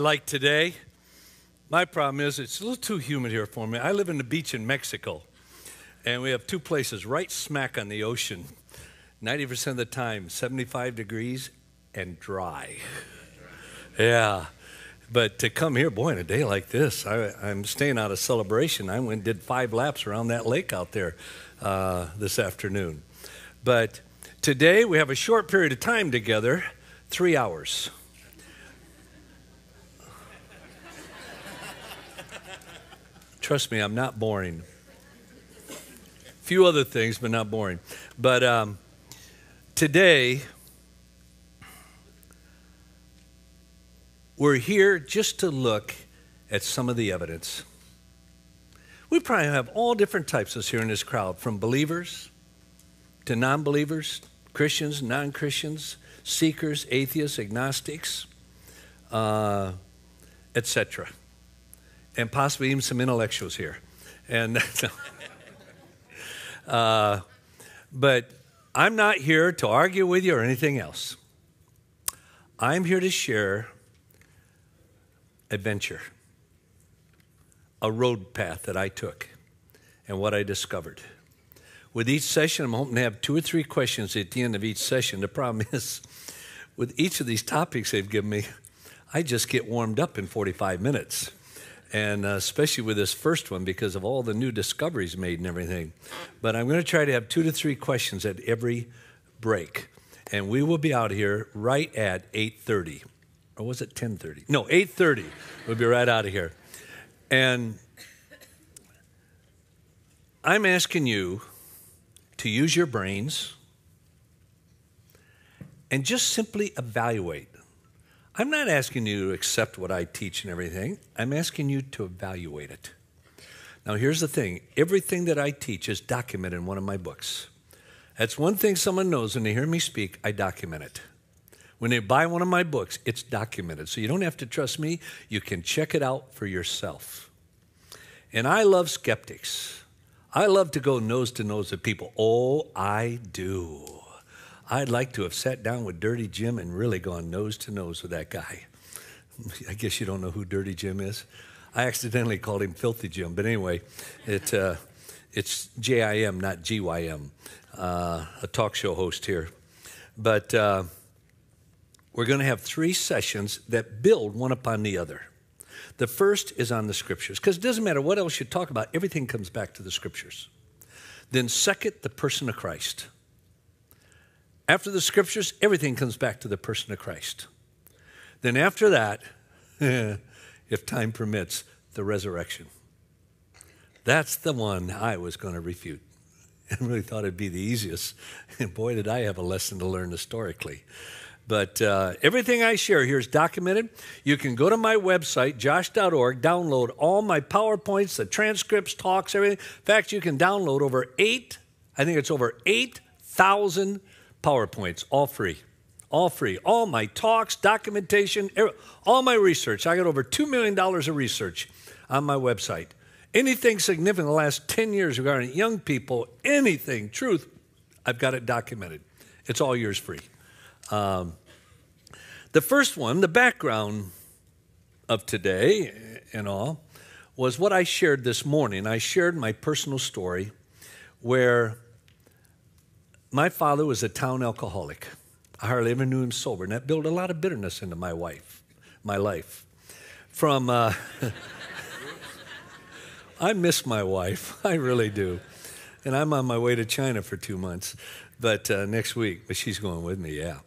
like today. My problem is it's a little too humid here for me. I live in the beach in Mexico, and we have two places right smack on the ocean. 90% of the time, 75 degrees and dry. Yeah. But to come here, boy, in a day like this, I, am staying out of celebration. I went did five laps around that lake out there uh, this afternoon. But today we have a short period of time together, three hours. Trust me, I'm not boring. A few other things, but not boring. But um, today, we're here just to look at some of the evidence. We probably have all different types of us here in this crowd, from believers to non believers, Christians, non Christians, seekers, atheists, agnostics, uh, etc and possibly even some intellectuals here. And uh, but I'm not here to argue with you or anything else. I'm here to share adventure, a road path that I took, and what I discovered. With each session, I'm hoping to have two or three questions at the end of each session. The problem is, with each of these topics they've given me, I just get warmed up in 45 minutes and uh, especially with this first one because of all the new discoveries made and everything. But I'm going to try to have two to three questions at every break, and we will be out here right at 8:30, or was it 10:30? No, 8:30. we'll be right out of here, and I'm asking you to use your brains and just simply evaluate I'm not asking you to accept what I teach and everything. I'm asking you to evaluate it. Now, here's the thing everything that I teach is documented in one of my books. That's one thing someone knows when they hear me speak, I document it. When they buy one of my books, it's documented. So you don't have to trust me, you can check it out for yourself. And I love skeptics. I love to go nose to nose with people. Oh, I do. I'd like to have sat down with Dirty Jim and really gone nose to nose with that guy. I guess you don't know who Dirty Jim is. I accidentally called him Filthy Jim, but anyway, it, uh, it's J I M, not G Y M, uh, a talk show host here. But uh, we're going to have three sessions that build one upon the other. The first is on the scriptures, because it doesn't matter what else you talk about, everything comes back to the scriptures. Then, second, the person of Christ. After the scriptures, everything comes back to the person of Christ. Then, after that, if time permits, the resurrection. That's the one I was going to refute. I really thought it'd be the easiest. And boy, did I have a lesson to learn historically. But uh, everything I share here is documented. You can go to my website, josh.org, download all my PowerPoints, the transcripts, talks, everything. In fact, you can download over eight, I think it's over 8,000 PowerPoints, all free. All free. All my talks, documentation, er, all my research. I got over $2 million of research on my website. Anything significant in the last 10 years regarding young people, anything, truth, I've got it documented. It's all yours free. Um, the first one, the background of today eh, and all, was what I shared this morning. I shared my personal story where my father was a town alcoholic. I hardly ever knew him sober, and that built a lot of bitterness into my wife, my life. From uh, I miss my wife, I really do, and I'm on my way to China for two months, but uh, next week. But she's going with me, yeah.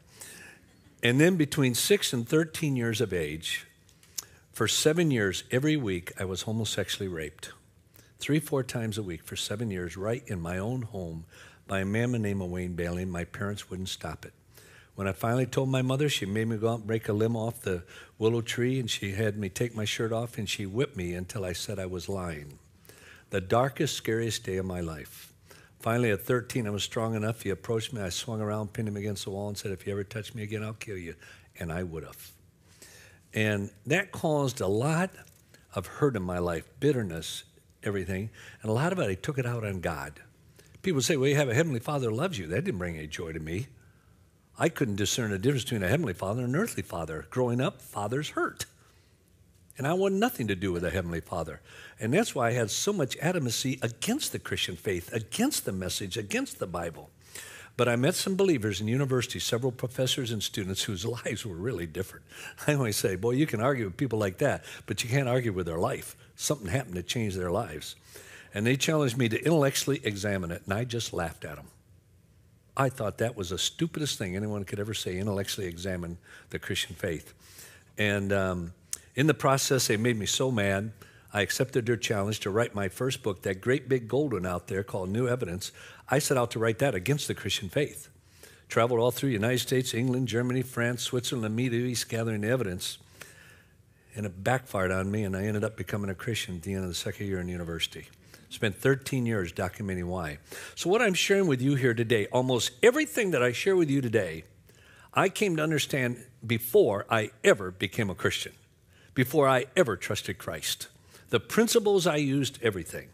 And then between six and thirteen years of age, for seven years every week, I was homosexually raped, three, four times a week for seven years, right in my own home by a man named Wayne Bailey, and my parents wouldn't stop it. When I finally told my mother, she made me go out and break a limb off the willow tree, and she had me take my shirt off, and she whipped me until I said I was lying. The darkest, scariest day of my life. Finally, at 13, I was strong enough. He approached me. I swung around, pinned him against the wall, and said, If you ever touch me again, I'll kill you. And I would have. And that caused a lot of hurt in my life bitterness, everything. And a lot of it, I took it out on God. People say, well, you have a heavenly father who loves you. That didn't bring any joy to me. I couldn't discern a difference between a heavenly father and an earthly father. Growing up, fathers hurt. And I want nothing to do with a heavenly father. And that's why I had so much adamancy against the Christian faith, against the message, against the Bible. But I met some believers in university, several professors and students whose lives were really different. I always say, boy, you can argue with people like that, but you can't argue with their life. Something happened to change their lives. And they challenged me to intellectually examine it, and I just laughed at them. I thought that was the stupidest thing anyone could ever say intellectually examine the Christian faith. And um, in the process, they made me so mad. I accepted their challenge to write my first book, that great big gold one out there called New Evidence. I set out to write that against the Christian faith. Traveled all through the United States, England, Germany, France, Switzerland, and the Middle East gathering evidence. And it backfired on me, and I ended up becoming a Christian at the end of the second year in university. Spent 13 years documenting why. So, what I'm sharing with you here today, almost everything that I share with you today, I came to understand before I ever became a Christian, before I ever trusted Christ. The principles I used, everything.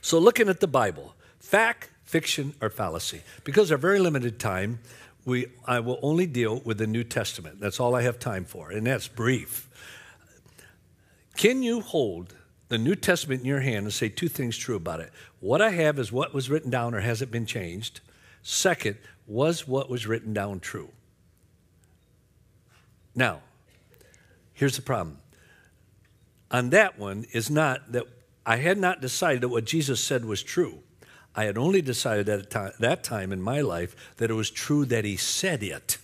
So, looking at the Bible, fact, fiction, or fallacy. Because of very limited time, we, I will only deal with the New Testament. That's all I have time for, and that's brief. Can you hold the New Testament in your hand and say two things true about it. What I have is what was written down or has it been changed. Second, was what was written down true? Now, here's the problem. On that one is not that I had not decided that what Jesus said was true. I had only decided at that time in my life that it was true that he said it.